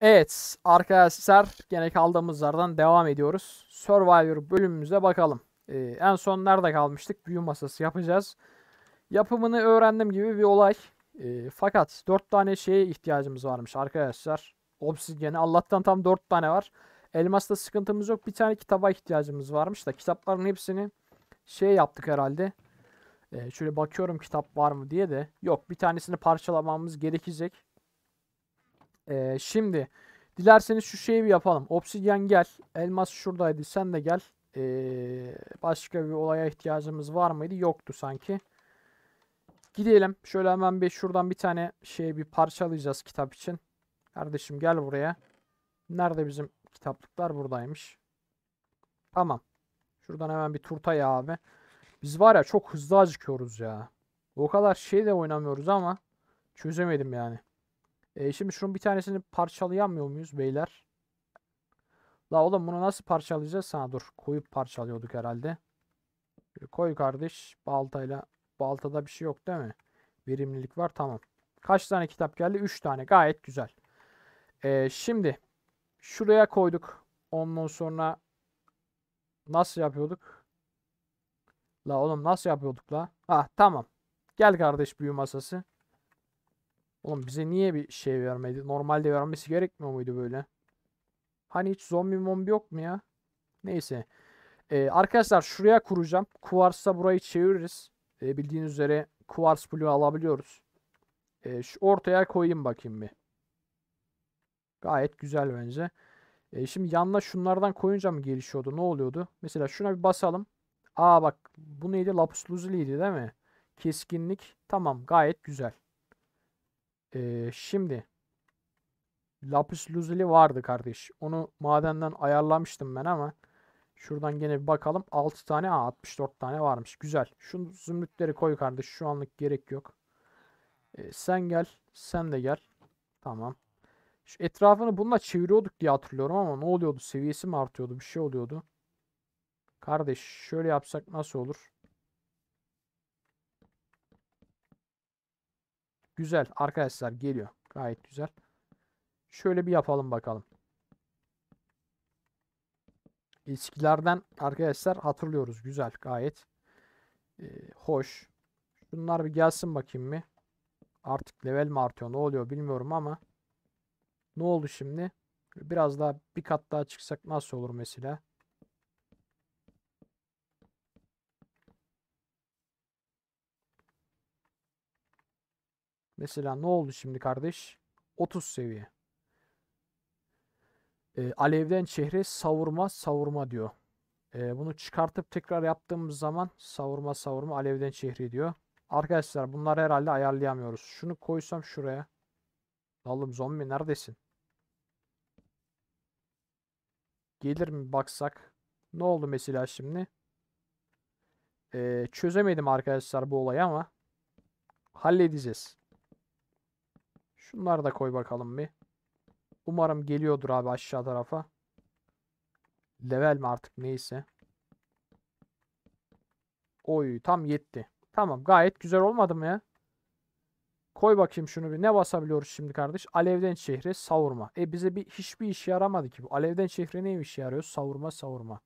Evet arkadaşlar gene kaldığımız yerden devam ediyoruz. Survivor bölümümüze bakalım. Ee, en son nerede kalmıştık? Büyü masası yapacağız. Yapımını öğrendim gibi bir olay. Ee, fakat 4 tane şeye ihtiyacımız varmış arkadaşlar. Obsidiyeni Allah'tan tam 4 tane var. Elmas'ta sıkıntımız yok. Bir tane kitaba ihtiyacımız varmış da kitapların hepsini şey yaptık herhalde. Ee, şöyle bakıyorum kitap var mı diye de. Yok bir tanesini parçalamamız gerekecek. Ee, şimdi dilerseniz şu şeyi bir yapalım. Obsidyen gel. Elmas şuradaydı. Sen de gel. Ee, başka bir olaya ihtiyacımız var mıydı? Yoktu sanki. Gidelim. Şöyle hemen bir şuradan bir tane şey bir parçalayacağız kitap için. Kardeşim gel buraya. Nerede bizim kitaplıklar? Buradaymış. Tamam. Şuradan hemen bir turta ya abi. Biz var ya çok hızlı acıkıyoruz ya. O kadar şey de oynamıyoruz ama çözemedim yani. E, şimdi şunun bir tanesini parçalayamıyor muyuz beyler? La oğlum bunu nasıl parçalayacağız? Sana dur koyup parçalıyorduk herhalde. Ee, koy kardeş baltayla. Baltada bir şey yok değil mi? Verimlilik var tamam. Kaç tane kitap geldi? 3 tane gayet güzel. E, şimdi şuraya koyduk. Ondan sonra nasıl yapıyorduk? La oğlum nasıl yapıyorduk la? Ah tamam. Gel kardeş büyü masası. Oğlum bize niye bir şey vermedi? Normalde vermesi gerekmiyor muydu böyle? Hani hiç zombi mombi yok mu ya? Neyse. Ee, arkadaşlar şuraya kuracağım. Kuvars'a burayı çeviririz. Ee, bildiğiniz üzere Kuvars Blue alabiliyoruz. Ee, şu ortaya koyayım bakayım bir. Gayet güzel bence. Ee, şimdi yanına şunlardan koyunca mı gelişiyordu? Ne oluyordu? Mesela şuna bir basalım. Aa bak bu neydi? Lapis Lazuli değil mi? Keskinlik. Tamam gayet güzel. Ee, şimdi lapis lazuli vardı kardeş. Onu madenden ayarlamıştım ben ama şuradan gene bir bakalım. 6 tane, ha, 64 tane varmış. Güzel. Şu zümrütleri koy kardeş. Şu anlık gerek yok. Ee, sen gel, sen de gel. Tamam. Şu etrafını bununla çeviriyorduk diye hatırlıyorum ama ne oluyordu? Seviyesi mi artıyordu? Bir şey oluyordu. Kardeş şöyle yapsak nasıl olur? Güzel arkadaşlar geliyor. Gayet güzel. Şöyle bir yapalım bakalım. İçkilerden arkadaşlar hatırlıyoruz. Güzel gayet. Ee, hoş. Şunlar bir gelsin bakayım mı? Artık level mi artıyor ne oluyor bilmiyorum ama. Ne oldu şimdi? Biraz daha bir kat daha çıksak nasıl olur mesela? Mesela ne oldu şimdi kardeş? 30 seviye. E, alevden çehre savurma savurma diyor. E, bunu çıkartıp tekrar yaptığımız zaman savurma savurma alevden çehre diyor. Arkadaşlar bunları herhalde ayarlayamıyoruz. Şunu koysam şuraya. Oğlum zombi neredesin? Gelir mi baksak? Ne oldu mesela şimdi? Ee, çözemedim arkadaşlar bu olayı ama halledeceğiz. Şunları da koy bakalım bir. Umarım geliyordur abi aşağı tarafa. Level mi artık neyse. Oy tam yetti. Tamam gayet güzel olmadı mı ya? Koy bakayım şunu bir. Ne basabiliyoruz şimdi kardeş? Alevden şehri savurma. E bize bir hiçbir işe yaramadı ki. Bu alevden şehri neymiş yarıyoruz Savurma savurma.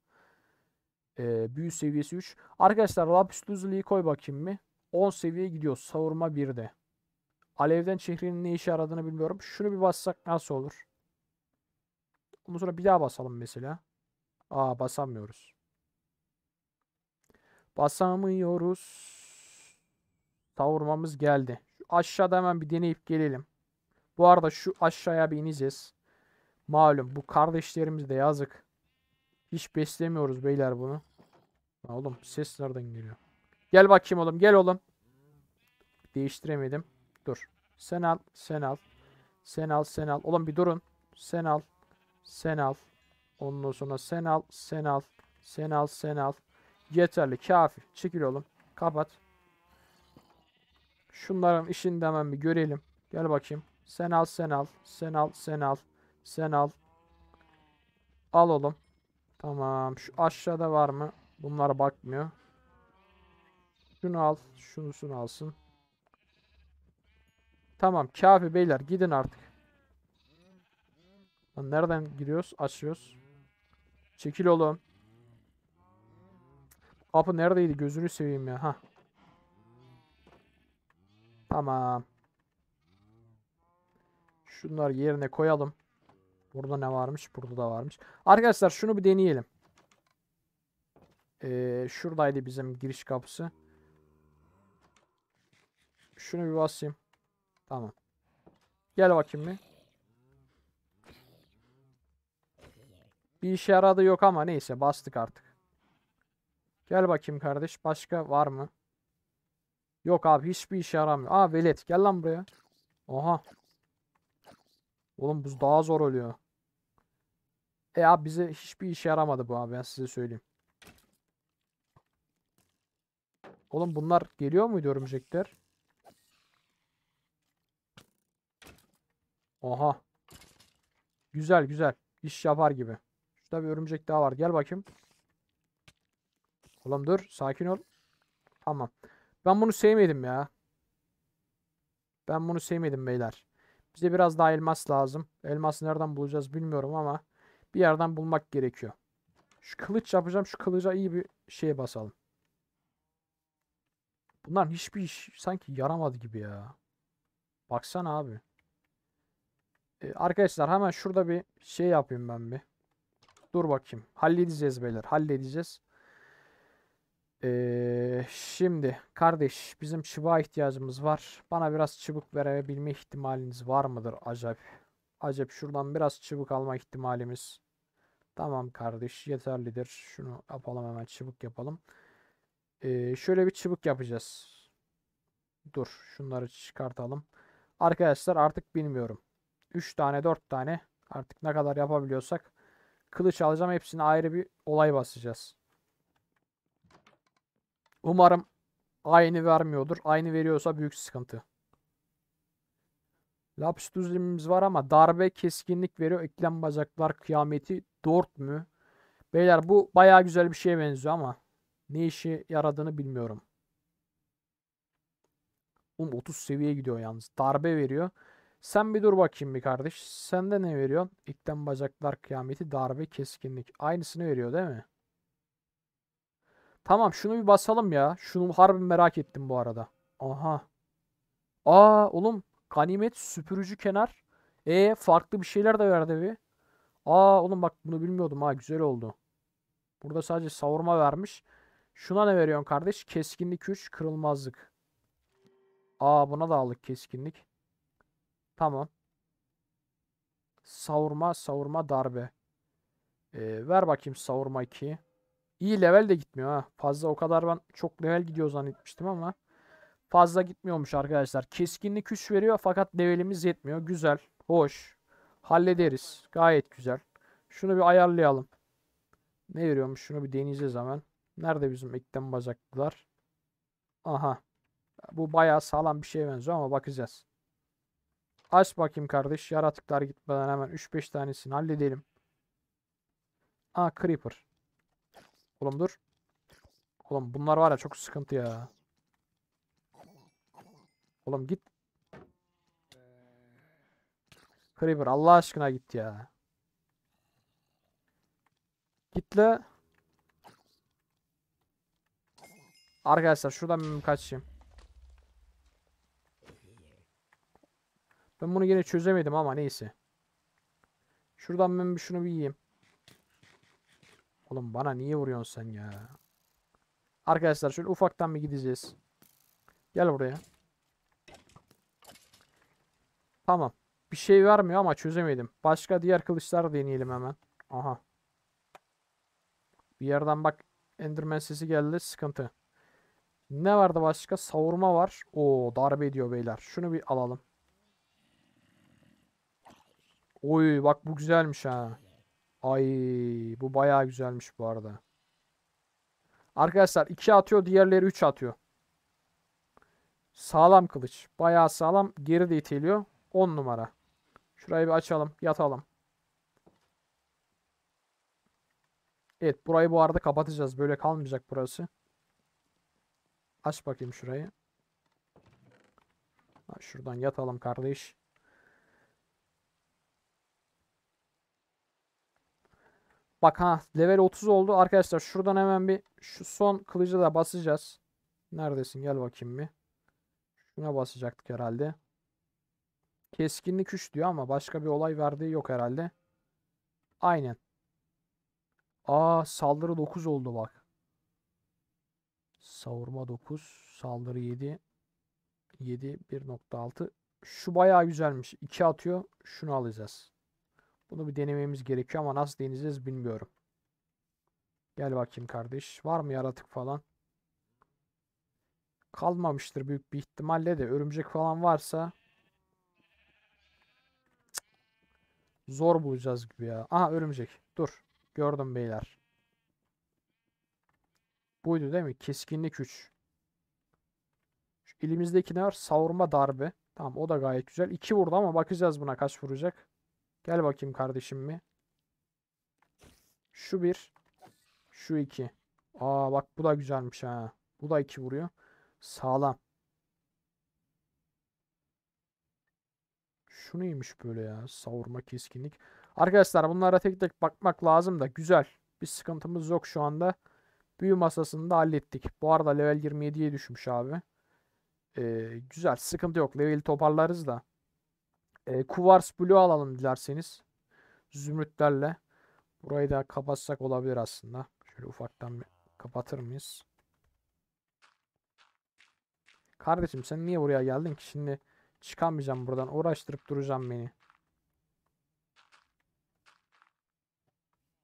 E, büyü seviyesi 3. Arkadaşlar Lapis Lazuli koy bakayım mı? 10 seviye gidiyor. Savurma 1'de. Alevden çehrinin ne işe aradığını bilmiyorum. Şunu bir bassak nasıl olur? Ondan sonra bir daha basalım mesela. Aa basamıyoruz. Basamıyoruz. Savurmamız geldi. Şu aşağıda hemen bir deneyip gelelim. Bu arada şu aşağıya bir ineceğiz. Malum bu kardeşlerimiz de yazık. Hiç beslemiyoruz beyler bunu. oğlum ses nereden geliyor? Gel bakayım oğlum gel oğlum. Değiştiremedim. Dur. Sen al. Sen al. Sen al. Sen al. Oğlum bir durun. Sen al. Sen al. Ondan sonra sen al. Sen al. Sen al. Sen al. Yeterli. Kafi. Çekil oğlum. Kapat. Şunların işini de hemen bir görelim. Gel bakayım. Sen al. Sen al. Sen al. Sen al. Sen al. Al oğlum. Tamam. Şu aşağıda var mı? Bunlara bakmıyor. Şunu al. Şunusunu alsın. Tamam kafi beyler gidin artık. Lan nereden giriyoruz? Açıyoruz. Çekil oğlum. Kapı neredeydi? Gözünü seveyim ya. ha. Tamam. Şunları yerine koyalım. Burada ne varmış? Burada da varmış. Arkadaşlar şunu bir deneyelim. Ee, şuradaydı bizim giriş kapısı. Şunu bir basayım. Tamam. Gel bakayım bir. Bir işe yaradı yok ama neyse bastık artık. Gel bakayım kardeş. Başka var mı? Yok abi hiçbir işe yaramıyor. Aa velet gel lan buraya. Oha. Oğlum bu daha zor oluyor. E abi bize hiçbir işe yaramadı bu abi ben size söyleyeyim. Oğlum bunlar geliyor muydu örümcekler? Oha. Güzel güzel. İş yapar gibi. Şurada bir örümcek daha var. Gel bakayım. Oğlum dur. Sakin ol. Tamam. Ben bunu sevmedim ya. Ben bunu sevmedim beyler. Bize biraz daha elmas lazım. Elması nereden bulacağız bilmiyorum ama bir yerden bulmak gerekiyor. Şu kılıç yapacağım. Şu kılıca iyi bir şeye basalım. Bunlar hiçbir iş sanki yaramadı gibi ya. Baksana abi. Ee, arkadaşlar hemen şurada bir şey yapayım ben bir. Dur bakayım. Halledeceğiz beyler. Halledeceğiz. Ee, şimdi kardeş bizim çıba ihtiyacımız var. Bana biraz çubuk verebilme ihtimaliniz var mıdır acaba? Acaba şuradan biraz çubuk alma ihtimalimiz. Tamam kardeş yeterlidir. Şunu yapalım hemen çubuk yapalım. Ee, şöyle bir çubuk yapacağız. Dur şunları çıkartalım. Arkadaşlar artık bilmiyorum. 3 tane 4 tane artık ne kadar yapabiliyorsak kılıç alacağım. Hepsini ayrı bir olay basacağız. Umarım aynı vermiyordur. Aynı veriyorsa büyük sıkıntı. Lapis düzlemimiz var ama darbe keskinlik veriyor. Eklem bacaklar kıyameti dört mü? Beyler bu baya güzel bir şeye benziyor ama ne işi yaradığını bilmiyorum. Um 30 seviye gidiyor yalnız. Darbe veriyor. Sen bir dur bakayım bir kardeş. Sen de ne veriyorsun? İkten bacaklar kıyameti darbe keskinlik. Aynısını veriyor değil mi? Tamam şunu bir basalım ya. Şunu harbi merak ettim bu arada. Aha. Aa oğlum ganimet süpürücü kenar. E farklı bir şeyler de verdi bir. Aa oğlum bak bunu bilmiyordum ha güzel oldu. Burada sadece savurma vermiş. Şuna ne veriyorsun kardeş? Keskinlik 3 kırılmazlık. Aa buna da aldık keskinlik. Tamam. Savurma, savurma darbe. Ee, ver bakayım savurma 2'yi. İyi level de gitmiyor ha. Fazla o kadar ben çok level gidiyor zannetmiştim ama fazla gitmiyormuş arkadaşlar. Keskinlik 3 veriyor fakat levelimiz yetmiyor. Güzel, hoş. Hallederiz. Gayet güzel. Şunu bir ayarlayalım. Ne veriyormuş? Şunu bir denize zaman. Nerede bizim eklem bacaklılar? Aha. Bu bayağı sağlam bir şeye benziyor ama bakacağız. Aç bakayım kardeş. Yaratıklar gitmeden hemen 3-5 tanesini halledelim. Aa Creeper. Oğlum dur. Oğlum bunlar var ya çok sıkıntı ya. Oğlum git. Creeper Allah aşkına git ya. Gitle. Arkadaşlar şuradan kaçayım. Ben bunu yine çözemedim ama neyse. Şuradan ben bir şunu bir yiyeyim. Oğlum bana niye vuruyorsun sen ya? Arkadaşlar şöyle ufaktan bir gideceğiz. Gel buraya. Tamam. Bir şey vermiyor ama çözemedim. Başka diğer kılıçlar deneyelim hemen. Aha. Bir yerden bak Enderman sesi geldi. Sıkıntı. Ne vardı başka? Savurma var. Oo darbe ediyor beyler. Şunu bir alalım. Oy bak bu güzelmiş ha. Ay bu bayağı güzelmiş bu arada. Arkadaşlar 2 atıyor diğerleri 3 atıyor. Sağlam kılıç. Bayağı sağlam. Geri de itiliyor. 10 numara. Şurayı bir açalım. Yatalım. Evet burayı bu arada kapatacağız. Böyle kalmayacak burası. Aç bakayım şurayı. Şuradan yatalım kardeş. Bak ha level 30 oldu. Arkadaşlar şuradan hemen bir şu son kılıcı da basacağız. Neredesin gel bakayım bir. Şuna basacaktık herhalde. Keskinlik 3 diyor ama başka bir olay verdiği yok herhalde. Aynen. Aa saldırı 9 oldu bak. Savurma 9. Saldırı 7. 7 1.6. Şu bayağı güzelmiş. 2 atıyor. Şunu alacağız. Bunu bir denememiz gerekiyor ama nasıl deneyeceğiz bilmiyorum. Gel bakayım kardeş. Var mı yaratık falan? Kalmamıştır büyük bir ihtimalle de örümcek falan varsa zor bulacağız gibi ya. Aha örümcek. Dur. Gördüm beyler. Buydu değil mi? Keskinlik 3. Şu elimizdeki ne var? Savurma darbe. Tamam o da gayet güzel. 2 vurdu ama bakacağız buna kaç vuracak. Gel bakayım kardeşim mi? Şu bir. Şu iki. Aa bak bu da güzelmiş ha. Bu da iki vuruyor. Sağlam. Şu neymiş böyle ya? Savurma keskinlik. Arkadaşlar bunlara tek tek bakmak lazım da güzel. Bir sıkıntımız yok şu anda. Büyü masasını da hallettik. Bu arada level 27'ye düşmüş abi. Ee, güzel sıkıntı yok. Level toparlarız da. E, Kuvars Blue alalım dilerseniz. Zümrütlerle. Burayı da kapatsak olabilir aslında. Şöyle ufaktan bir kapatır mıyız? Kardeşim sen niye buraya geldin ki? Şimdi çıkamayacağım buradan. Uğraştırıp duracağım beni.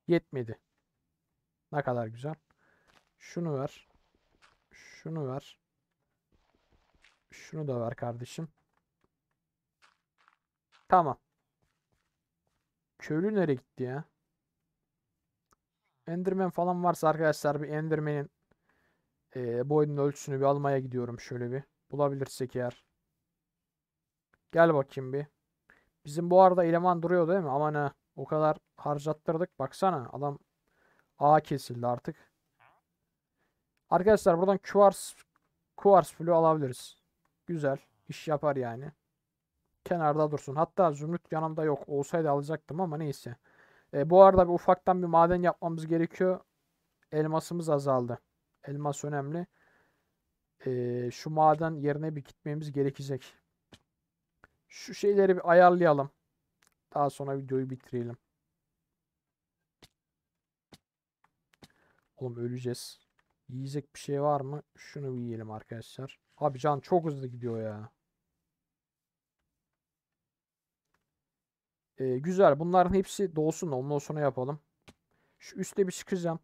Yetmedi. Ne kadar güzel. Şunu ver. Şunu ver. Şunu da ver kardeşim. Tamam. Köylü nereye gitti ya? Enderman falan varsa arkadaşlar bir Enderman'in e, boyunun ölçüsünü bir almaya gidiyorum şöyle bir. Bulabilirsek eğer. Gel bakayım bir. Bizim bu arada eleman duruyor değil mi? Aman ha. O kadar harcattırdık. Baksana adam A kesildi artık. Arkadaşlar buradan Quartz Quartz Flu alabiliriz. Güzel. iş yapar yani kenarda dursun. Hatta zümrüt yanımda yok. Olsaydı alacaktım ama neyse. E, bu arada bir ufaktan bir maden yapmamız gerekiyor. Elmasımız azaldı. Elmas önemli. E, şu maden yerine bir gitmemiz gerekecek. Şu şeyleri bir ayarlayalım. Daha sonra videoyu bitirelim. Oğlum öleceğiz. Yiyecek bir şey var mı? Şunu yiyelim arkadaşlar. Abi can çok hızlı gidiyor ya. Ee, güzel. Bunların hepsi dolsun da ondan sonra yapalım. Şu üste bir çıkacağım.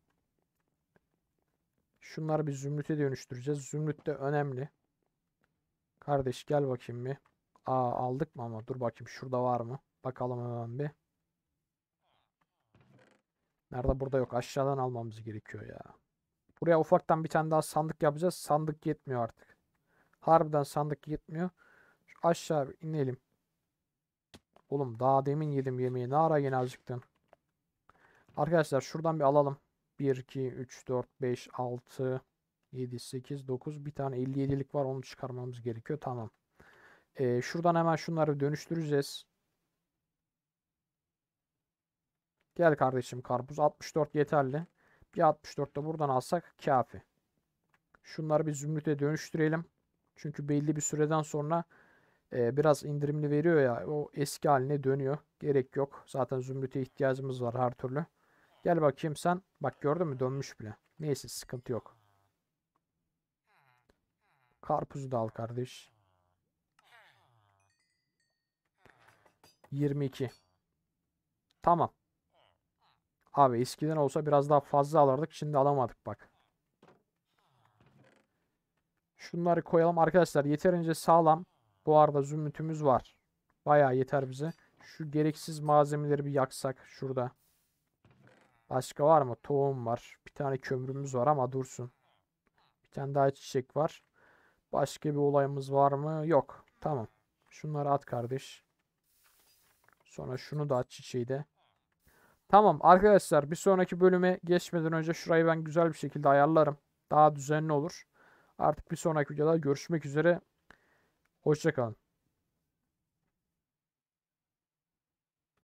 Şunları bir zümrüte dönüştüreceğiz. Zümrüt de önemli. Kardeş gel bakayım bir. Aa aldık mı ama dur bakayım şurada var mı? Bakalım hemen bir. Nerede burada yok. Aşağıdan almamız gerekiyor ya. Buraya ufaktan bir tane daha sandık yapacağız. Sandık yetmiyor artık. Harbiden sandık yetmiyor. Şu aşağı inelim. Oğlum daha demin yedim yemeği. Ne ara yeni acıktın? Arkadaşlar şuradan bir alalım. 1, 2, 3, 4, 5, 6, 7, 8, 9. Bir tane 57'lik var. Onu çıkarmamız gerekiyor. Tamam. Ee, şuradan hemen şunları dönüştüreceğiz. Gel kardeşim karpuz. 64 yeterli. Bir 64 de buradan alsak kafi. Şunları bir zümrüte dönüştürelim. Çünkü belli bir süreden sonra ee, biraz indirimli veriyor ya o eski haline dönüyor. Gerek yok. Zaten zümrüte ihtiyacımız var her türlü. Gel bakayım sen. Bak gördün mü dönmüş bile. Neyse sıkıntı yok. Karpuzu da al kardeş. 22. Tamam. Abi eskiden olsa biraz daha fazla alardık. Şimdi alamadık bak. Şunları koyalım. Arkadaşlar yeterince sağlam bu arada zümrütümüz var. Baya yeter bize. Şu gereksiz malzemeleri bir yaksak şurada. Başka var mı? Tohum var. Bir tane kömürümüz var ama dursun. Bir tane daha çiçek var. Başka bir olayımız var mı? Yok. Tamam. Şunları at kardeş. Sonra şunu da at çiçeği de. Tamam arkadaşlar bir sonraki bölüme geçmeden önce şurayı ben güzel bir şekilde ayarlarım. Daha düzenli olur. Artık bir sonraki videoda görüşmek üzere. Hoşçakalın.